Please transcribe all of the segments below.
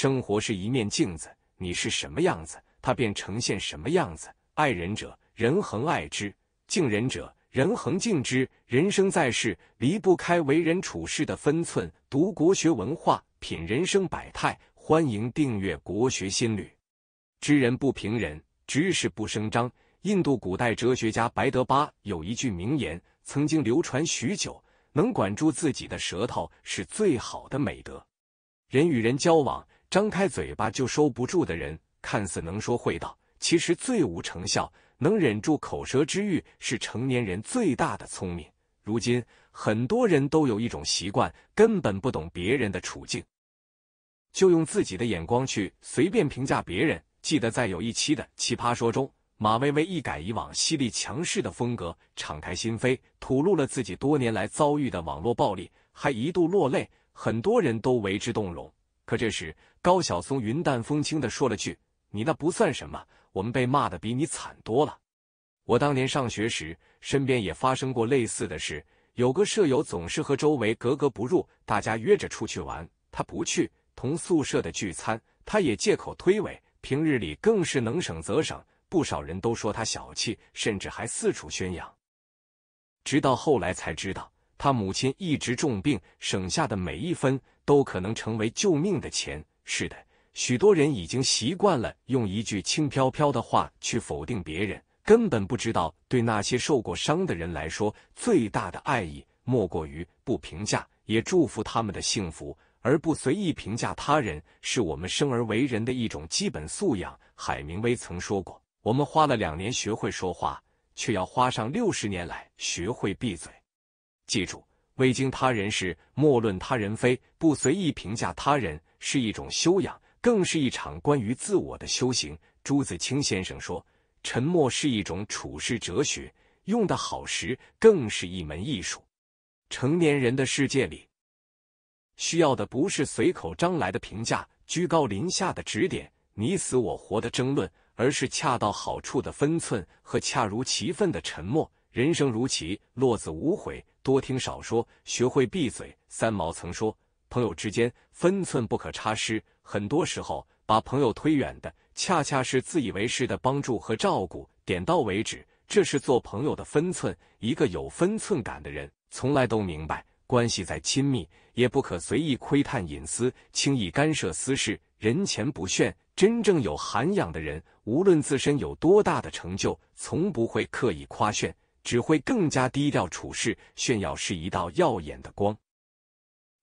生活是一面镜子，你是什么样子，它便呈现什么样子。爱人者，人恒爱之；敬人者，人恒敬之。人生在世，离不开为人处事的分寸。读国学文化，品人生百态。欢迎订阅《国学新旅》。知人不评人，知事不声张。印度古代哲学家白德巴有一句名言，曾经流传许久：能管住自己的舌头，是最好的美德。人与人交往。张开嘴巴就收不住的人，看似能说会道，其实最无成效。能忍住口舌之欲，是成年人最大的聪明。如今很多人都有一种习惯，根本不懂别人的处境，就用自己的眼光去随便评价别人。记得在有一期的《奇葩说》中，马薇薇一改以往犀利强势的风格，敞开心扉，吐露了自己多年来遭遇的网络暴力，还一度落泪，很多人都为之动容。可这时，高晓松云淡风轻的说了句：“你那不算什么，我们被骂的比你惨多了。”我当年上学时，身边也发生过类似的事。有个舍友总是和周围格格不入，大家约着出去玩，他不去；同宿舍的聚餐，他也借口推诿。平日里更是能省则省，不少人都说他小气，甚至还四处宣扬。直到后来才知道。他母亲一直重病，省下的每一分都可能成为救命的钱。是的，许多人已经习惯了用一句轻飘飘的话去否定别人，根本不知道对那些受过伤的人来说，最大的爱意莫过于不评价，也祝福他们的幸福，而不随意评价他人，是我们生而为人的一种基本素养。海明威曾说过：“我们花了两年学会说话，却要花上六十年来学会闭嘴。”记住，未经他人事，莫论他人非；不随意评价他人，是一种修养，更是一场关于自我的修行。朱自清先生说：“沉默是一种处世哲学，用得好时，更是一门艺术。”成年人的世界里，需要的不是随口张来的评价，居高临下的指点，你死我活的争论，而是恰到好处的分寸和恰如其分的沉默。人生如棋，落子无悔。多听少说，学会闭嘴。三毛曾说：“朋友之间分寸不可差失。”很多时候，把朋友推远的，恰恰是自以为是的帮助和照顾。点到为止，这是做朋友的分寸。一个有分寸感的人，从来都明白，关系再亲密，也不可随意窥探隐私，轻易干涉私事。人前不炫，真正有涵养的人，无论自身有多大的成就，从不会刻意夸炫。只会更加低调处事，炫耀是一道耀眼的光，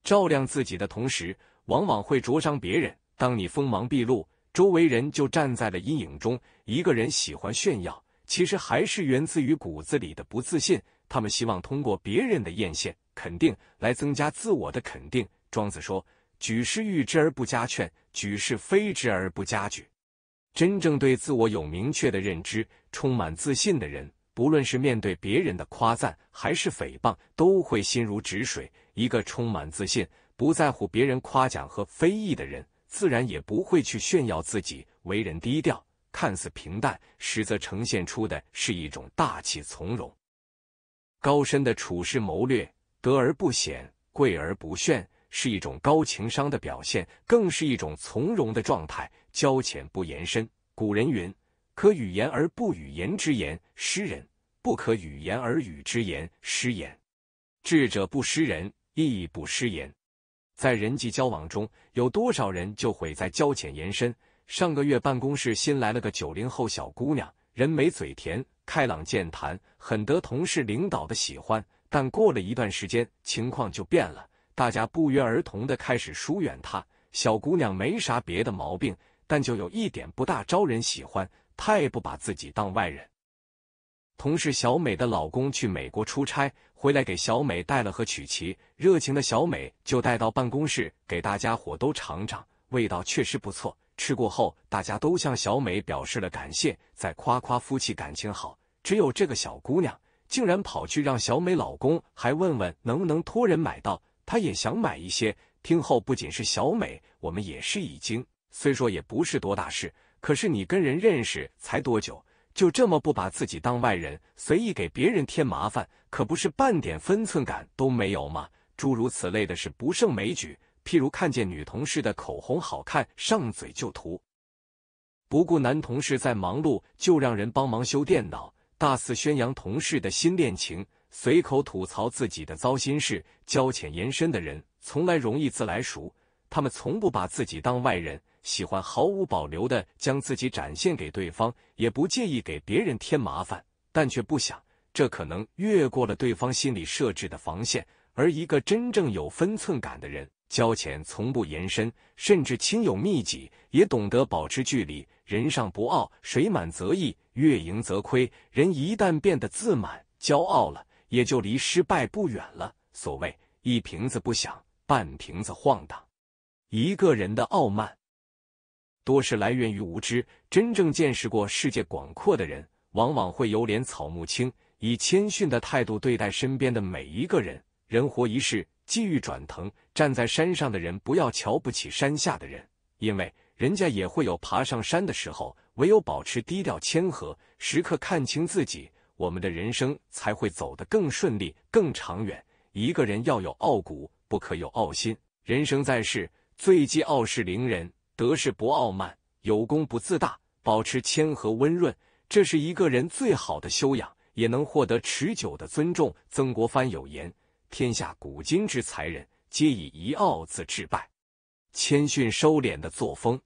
照亮自己的同时，往往会灼伤别人。当你锋芒毕露，周围人就站在了阴影中。一个人喜欢炫耀，其实还是源自于骨子里的不自信。他们希望通过别人的艳羡、肯定来增加自我的肯定。庄子说：“举世誉之而不加劝，举世非之而不加沮。”真正对自我有明确的认知、充满自信的人。不论是面对别人的夸赞还是诽谤，都会心如止水。一个充满自信、不在乎别人夸奖和非议的人，自然也不会去炫耀自己，为人低调，看似平淡，实则呈现出的是一种大气从容、高深的处事谋略，得而不显，贵而不炫，是一种高情商的表现，更是一种从容的状态。交浅不言深，古人云。可语言而不语言之言，失人；不可语言而语之言，失言。智者不失人，亦不失言。在人际交往中，有多少人就毁在交浅言深？上个月办公室新来了个九零后小姑娘，人美嘴甜，开朗健谈，很得同事领导的喜欢。但过了一段时间，情况就变了，大家不约而同的开始疏远她。小姑娘没啥别的毛病，但就有一点不大招人喜欢。太不把自己当外人。同事小美的老公去美国出差回来，给小美带了盒曲奇，热情的小美就带到办公室给大家伙都尝尝，味道确实不错。吃过后，大家都向小美表示了感谢，再夸夸夫妻感情好。只有这个小姑娘，竟然跑去让小美老公还问问能不能托人买到，她也想买一些。听后，不仅是小美，我们也是一惊。虽说也不是多大事。可是你跟人认识才多久，就这么不把自己当外人，随意给别人添麻烦，可不是半点分寸感都没有吗？诸如此类的事不胜枚举，譬如看见女同事的口红好看，上嘴就涂；不顾男同事在忙碌，就让人帮忙修电脑；大肆宣扬同事的新恋情；随口吐槽自己的糟心事。交浅言深的人，从来容易自来熟，他们从不把自己当外人。喜欢毫无保留的将自己展现给对方，也不介意给别人添麻烦，但却不想这可能越过了对方心里设置的防线。而一个真正有分寸感的人，交浅从不延伸，甚至亲友密集也懂得保持距离。人上不傲，水满则溢，月盈则亏。人一旦变得自满、骄傲了，也就离失败不远了。所谓一瓶子不响，半瓶子晃荡。一个人的傲慢。多是来源于无知。真正见识过世界广阔的人，往往会有脸草木青，以谦逊的态度对待身边的每一个人。人活一世，际遇转腾。站在山上的人，不要瞧不起山下的人，因为人家也会有爬上山的时候。唯有保持低调谦和，时刻看清自己，我们的人生才会走得更顺利、更长远。一个人要有傲骨，不可有傲心。人生在世，最忌傲视凌人。得势不傲慢，有功不自大，保持谦和温润，这是一个人最好的修养，也能获得持久的尊重。曾国藩有言：“天下古今之才人，皆以一傲字致败。”谦逊收敛的作风，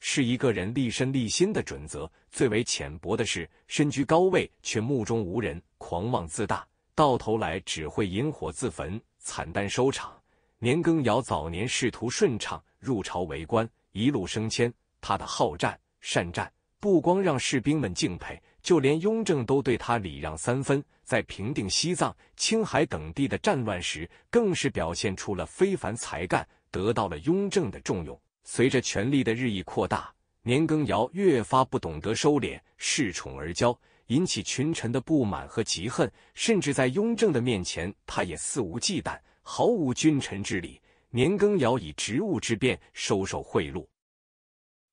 是一个人立身立心的准则。最为浅薄的是，身居高位却目中无人、狂妄自大，到头来只会引火自焚，惨淡收场。年羹尧早年仕途顺畅。入朝为官，一路升迁。他的好战善战，不光让士兵们敬佩，就连雍正都对他礼让三分。在平定西藏、青海等地的战乱时，更是表现出了非凡才干，得到了雍正的重用。随着权力的日益扩大，年羹尧越发不懂得收敛，恃宠而骄，引起群臣的不满和嫉恨。甚至在雍正的面前，他也肆无忌惮，毫无君臣之礼。年羹尧以职务之便收受贿赂，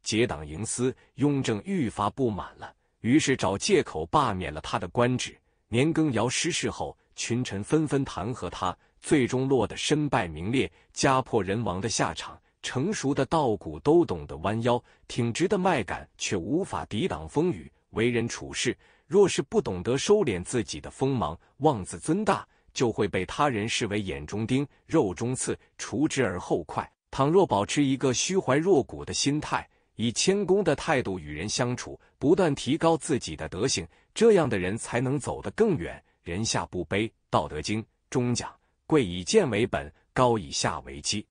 结党营私，雍正愈发不满了，于是找借口罢免了他的官职。年羹尧失势后，群臣纷纷弹劾他，最终落得身败名裂、家破人亡的下场。成熟的稻谷都懂得弯腰，挺直的麦秆却无法抵挡风雨。为人处事，若是不懂得收敛自己的锋芒，妄自尊大。就会被他人视为眼中钉、肉中刺，除之而后快。倘若保持一个虚怀若谷的心态，以谦恭的态度与人相处，不断提高自己的德行，这样的人才能走得更远。人下不卑，《道德经》中讲：“贵以贱为本，高以下为基。”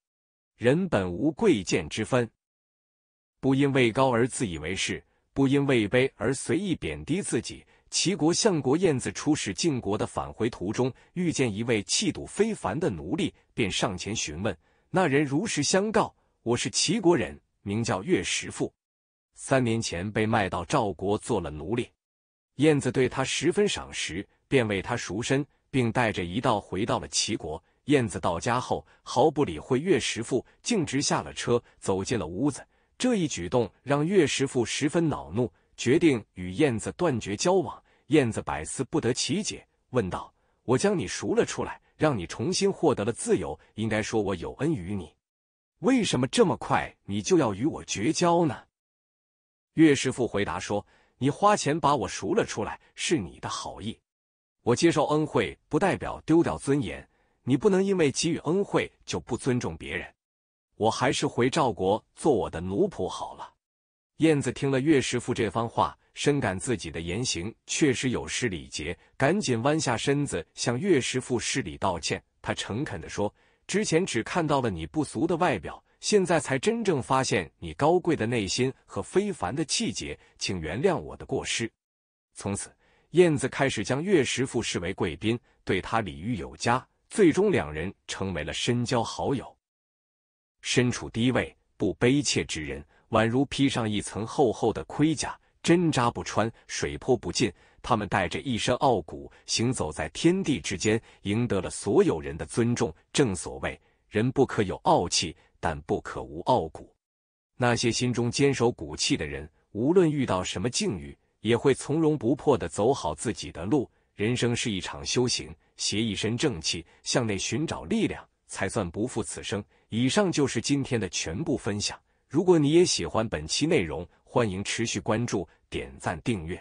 人本无贵贱之分，不因位高而自以为是，不因位卑而随意贬低自己。齐国相国晏子出使晋国的返回途中，遇见一位气度非凡的奴隶，便上前询问。那人如实相告：“我是齐国人，名叫岳石富，三年前被卖到赵国做了奴隶。”晏子对他十分赏识，便为他赎身，并带着一道回到了齐国。晏子到家后，毫不理会岳石富，径直下了车，走进了屋子。这一举动让岳石富十分恼怒，决定与晏子断绝交往。燕子百思不得其解，问道：“我将你赎了出来，让你重新获得了自由，应该说我有恩于你，为什么这么快你就要与我绝交呢？”岳师傅回答说：“你花钱把我赎了出来，是你的好意，我接受恩惠不代表丢掉尊严，你不能因为给予恩惠就不尊重别人。我还是回赵国做我的奴仆好了。”燕子听了岳师傅这番话。深感自己的言行确实有失礼节，赶紧弯下身子向岳师傅施礼道歉。他诚恳地说：“之前只看到了你不俗的外表，现在才真正发现你高贵的内心和非凡的气节，请原谅我的过失。”从此，燕子开始将岳师傅视为贵宾，对他礼遇有加。最终，两人成为了深交好友。身处低位不卑怯之人，宛如披上一层厚厚的盔甲。针扎不穿，水泼不进。他们带着一身傲骨，行走在天地之间，赢得了所有人的尊重。正所谓，人不可有傲气，但不可无傲骨。那些心中坚守骨气的人，无论遇到什么境遇，也会从容不迫地走好自己的路。人生是一场修行，携一身正气，向内寻找力量，才算不负此生。以上就是今天的全部分享。如果你也喜欢本期内容，欢迎持续关注、点赞、订阅。